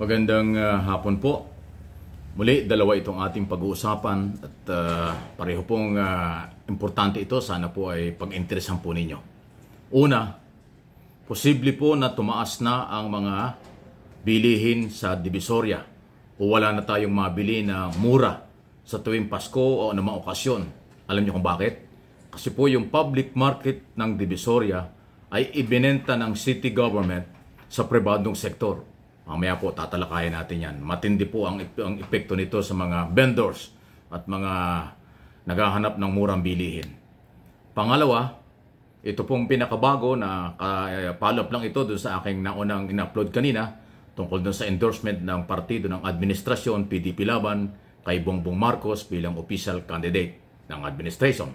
Magandang uh, hapon po. Muli, dalawa itong ating pag-uusapan at uh, pareho pong uh, importante ito. Sana po ay pag-interesan po ninyo. Una, posible po na tumaas na ang mga bilihin sa Divisoria o wala na tayong mabili na mura sa tuwing Pasko o anumang okasyon. Alam niyo kung bakit? Kasi po yung public market ng Divisoria ay ibinenta ng city government sa pribadong sektor Mamaya po tatalakayan natin yan. Matindi po ang, ang epekto nito sa mga vendors at mga naghahanap ng murang bilihin. Pangalawa, ito pong pinakabago na eh, follow-up lang ito doon sa aking naunang in-upload kanina tungkol doon sa endorsement ng partido ng administrasyon PDP Laban kay Bongbong Marcos bilang official candidate ng administration.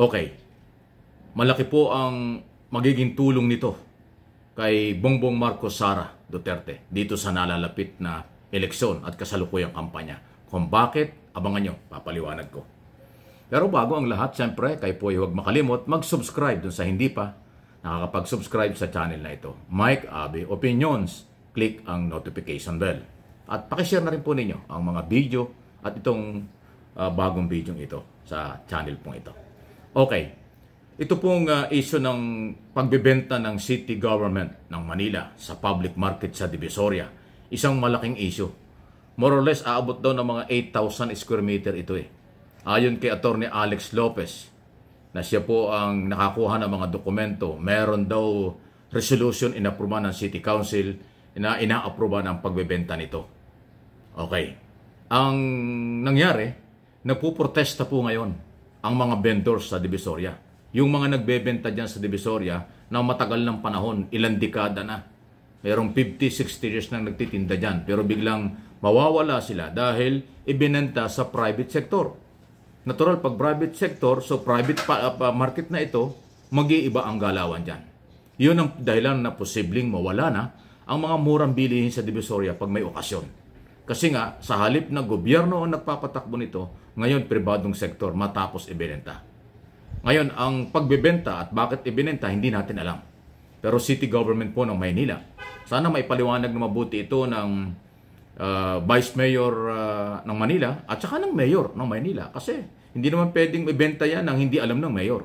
Okay, malaki po ang magiging tulong nito kay Bongbong Marcos Sara Duterte dito sa nalalapit na eleksyon at kasalukuyang kampanya. Kung bakit, abangan nyo, papaliwanag ko. Pero bago ang lahat, siyempre, kayo po ay huwag makalimot mag-subscribe dun sa hindi pa nakakapag-subscribe sa channel na ito. Mike Abe Opinions. Click ang notification bell. At pakishare na rin po ninyo ang mga video at itong uh, bagong video ito sa channel pong ito. Okay, ito pong uh, issue ng pagbebenta ng city government ng Manila sa public market sa Divisoria. Isang malaking issue. More or less, aabot daw ng mga 8,000 square meter ito eh. Ayon kay Attorney Alex Lopez, na siya po ang nakakuha ng mga dokumento, meron daw resolution inaproba ng City Council na inaaproba ng pagbebenta nito. Okay. Ang nangyari, nagpuprotesta po ngayon ang mga vendors sa Divisoria yung mga nagbebenta dyan sa Divisoria na matagal ng panahon, ilang dekada na. Merong 50, 60 years nang nagtitinda dyan. Pero biglang mawawala sila dahil ibinenta sa private sector. Natural, pag private sector, so private pa, pa market na ito, mag-iiba ang galawan dyan. Yun ang dahilan na posibleng mawala na ang mga murang bilihin sa Divisoria pag may okasyon. Kasi nga, sa halip na gobyerno ang nagpapatakbo nito, ngayon pribadong sektor matapos ibenta. Ngayon, ang pagbebenta at bakit ibinenta, hindi natin alam. Pero city government po ng Maynila. Sana may paliwanag na mabuti ito ng uh, Vice Mayor uh, ng Manila at saka ng Mayor ng Maynila. Kasi hindi naman pwedeng ibenta yan ng hindi alam ng Mayor.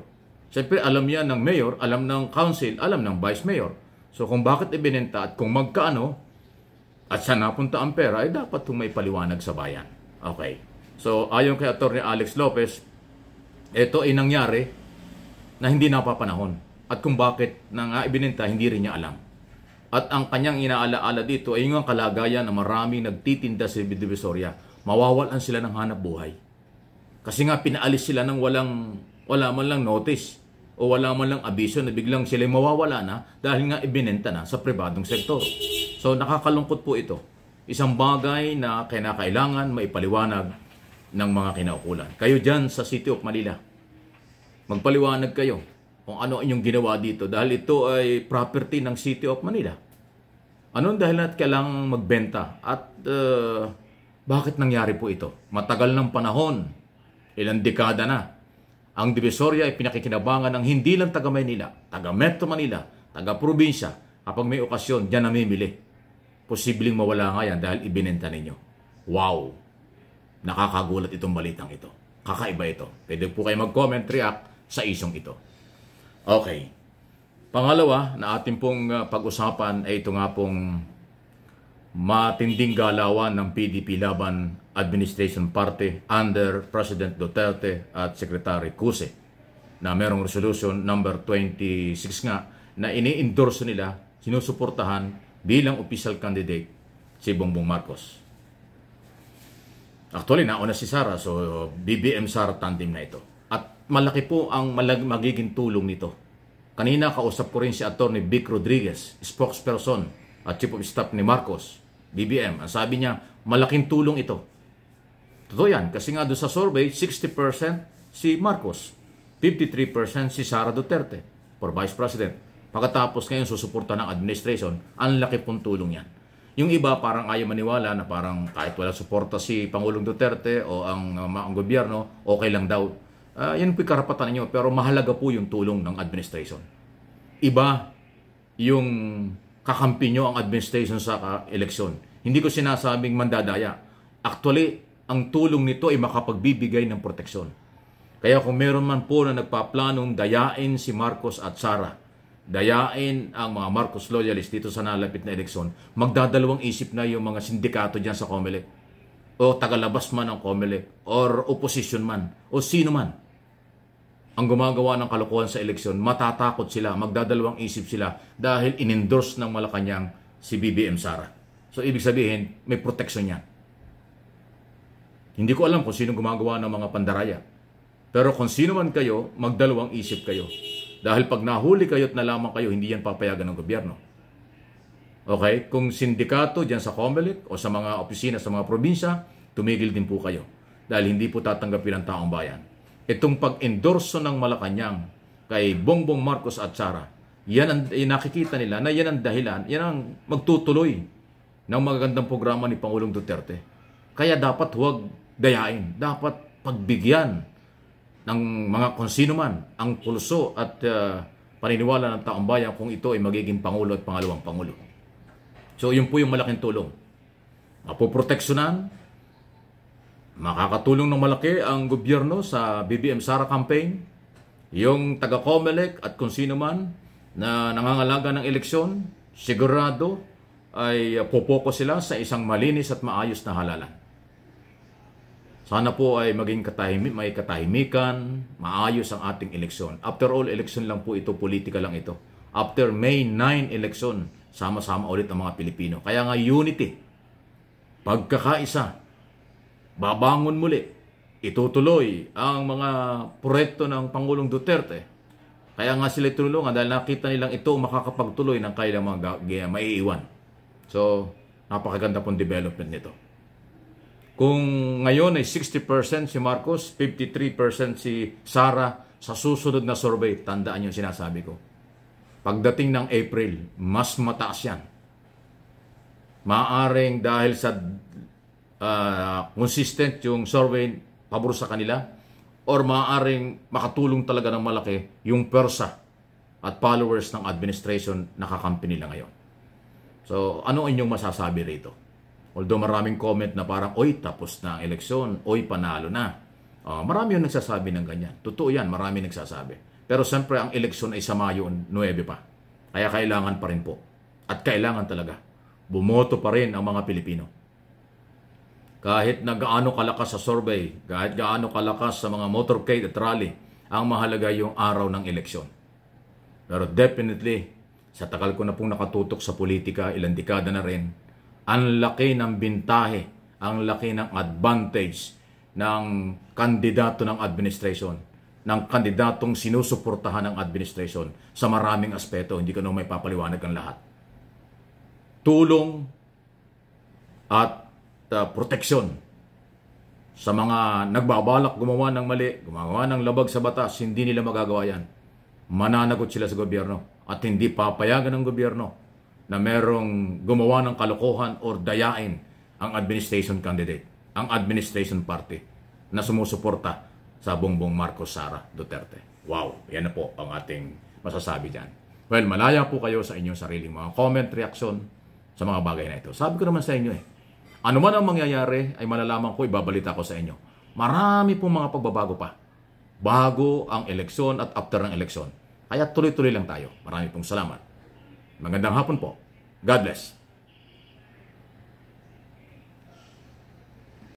Siyempre, alam yan ng Mayor, alam ng Council, alam ng Vice Mayor. So kung bakit ibinenta at kung magkaano at saan napunta ang pera, ay dapat may paliwanag sa bayan. Okay. So ayon kay Atty. Alex Lopez, ito ay nangyari na hindi napapanahon at kung bakit nang nga ibinenta hindi rin niya alam. At ang kanyang inaalaala dito ay yung kalagayan na maraming nagtitinda sa Divisoria. Mawawalan sila ng hanap buhay. Kasi nga pinaalis sila ng walang, wala man lang notice o wala man lang abiso na biglang sila mawawala na dahil nga ibinenta na sa pribadong sektor. So nakakalungkot po ito. Isang bagay na kinakailangan maipaliwanag ng mga kinaukulan. Kayo dyan sa City of Manila, magpaliwanag kayo kung ano inyong ginawa dito dahil ito ay property ng City of Manila. Anong dahilan at kailangang magbenta? At uh, bakit nangyari po ito? Matagal ng panahon, ilang dekada na. Ang divisorya ay pinakikinabangan ng hindi lang taga Manila, taga Metro Manila, taga probinsya. Kapag may okasyon, dyan namimili. Posibleng mawala nga yan dahil ibinenta ninyo. Wow! Nakakagulat itong balitang ito. Kakaiba ito. Pwede po kayo mag-comment, react sa isong ito. Okay. Pangalawa na ating pong uh, pag-usapan ay ito nga pong matinding galawan ng PDP Laban Administration Party under President Duterte at Secretary Cuse na merong resolution number 26 nga na ini-endorse nila, sinusuportahan bilang official candidate si Bongbong Marcos. Actually, nauna si Sara. So, BBM Sara tandem na ito. At malaki po ang malag magiging tulong nito. Kanina, kausap ko rin si Attorney Vic Rodriguez, spokesperson at chief of staff ni Marcos, BBM. Ang sabi niya, malaking tulong ito. Totoo yan. Kasi nga doon sa survey, 60% si Marcos, 53% si Sara Duterte for Vice President. Pagkatapos ngayon susuporta ng administration, ang laki pong tulong yan. Yung iba parang ayaw maniwala na parang kahit wala suporta si Pangulong Duterte o ang, um, ang gobyerno, okay lang daw. Uh, yan po karapatan ninyo pero mahalaga po yung tulong ng administration. Iba yung kakampi nyo ang administration sa ah, eleksyon. Hindi ko sinasabing mandadaya. Actually, ang tulong nito ay makapagbibigay ng proteksyon. Kaya kung meron man po na nagpaplanong dayain si Marcos at Sara, dayain ang mga Marcos loyalist dito sa nalapit na eleksyon, magdadalawang isip na yung mga sindikato dyan sa COMELEC o tagalabas man ang COMELEC or opposition man o sino man ang gumagawa ng kalokohan sa eleksyon, matatakot sila, magdadalawang isip sila dahil inendorse ng Malacanang si BBM Sara. So ibig sabihin, may protection yan. Hindi ko alam kung sino gumagawa ng mga pandaraya. Pero kung sino man kayo, magdalawang isip kayo. Dahil pag nahuli kayo at nalaman kayo, hindi yan papayagan ng gobyerno. Okay? Kung sindikato dyan sa COMELEC o sa mga opisina sa mga probinsya, tumigil din po kayo. Dahil hindi po tatanggapin ng taong bayan. Itong pag-endorso ng Malacanang kay Bongbong Marcos at Sara, yan ang eh, nakikita nila na yan ang dahilan, yan ang magtutuloy ng magagandang programa ni Pangulong Duterte. Kaya dapat huwag dayain, dapat pagbigyan ng mga konsino man ang pulso at uh, paniniwala ng taong bayan kung ito ay magiging Pangulo at Pangalawang Pangulo. So yun po yung malaking tulong. Mapoproteksyonan, makakatulong ng malaki ang gobyerno sa BBM Sara campaign, yung taga-Comelec at kung man na nangangalaga ng eleksyon, sigurado ay ah, popokus sila sa isang malinis at maayos na halalan. Sana po ay maging katahimik, may katahimikan, maayos ang ating eleksyon. After all, eleksyon lang po ito, politika lang ito. After May 9 eleksyon, sama-sama ulit ang mga Pilipino. Kaya nga unity, pagkakaisa, babangon muli, itutuloy ang mga proyekto ng Pangulong Duterte. Kaya nga sila tinulungan dahil nakita nilang ito makakapagtuloy ng kailang mga maiiwan. So, napakaganda pong development nito. Kung ngayon ay 60% si Marcos, 53% si Sara sa susunod na survey, tandaan yung sinasabi ko. Pagdating ng April, mas mataas yan. Maaring dahil sa uh, consistent yung survey pabor sa kanila or maaring makatulong talaga ng malaki yung persa at followers ng administration nakakampi nila ngayon. So, ano inyong masasabi rito? Although maraming comment na parang, oy, tapos na ang eleksyon, oy, panalo na. Uh, marami yung nagsasabi ng ganyan. Totoo yan, marami nagsasabi. Pero siyempre, ang eleksyon ay sa Mayo 9 pa. Kaya kailangan pa rin po. At kailangan talaga. Bumoto pa rin ang mga Pilipino. Kahit na gaano kalakas sa survey, kahit gaano kalakas sa mga motorcade at rally, ang mahalaga yung araw ng eleksyon. Pero definitely, sa takal ko na pong nakatutok sa politika, ilang dekada na rin, ang laki ng bintahe, ang laki ng advantage ng kandidato ng administration, ng kandidatong sinusuportahan ng administration sa maraming aspeto, hindi ko na may papaliwanag ang lahat. Tulong at uh, proteksyon sa mga nagbabalak gumawa ng mali, gumawa ng labag sa batas, hindi nila magagawa yan. Mananagot sila sa gobyerno at hindi papayagan ng gobyerno na merong gumawa ng kalokohan or dayain ang administration candidate, ang administration party na sumusuporta sa Bongbong Marcos Sara Duterte. Wow, yan na po ang ating masasabi dyan. Well, malaya po kayo sa inyong sariling mga comment, reaction sa mga bagay na ito. Sabi ko naman sa inyo eh, ano man ang mangyayari ay malalaman ko, ibabalita ko sa inyo. Marami pong mga pagbabago pa. Bago ang eleksyon at after ng eleksyon. Kaya tuloy-tuloy lang tayo. Marami pong salamat. Magandang hapon po. God bless.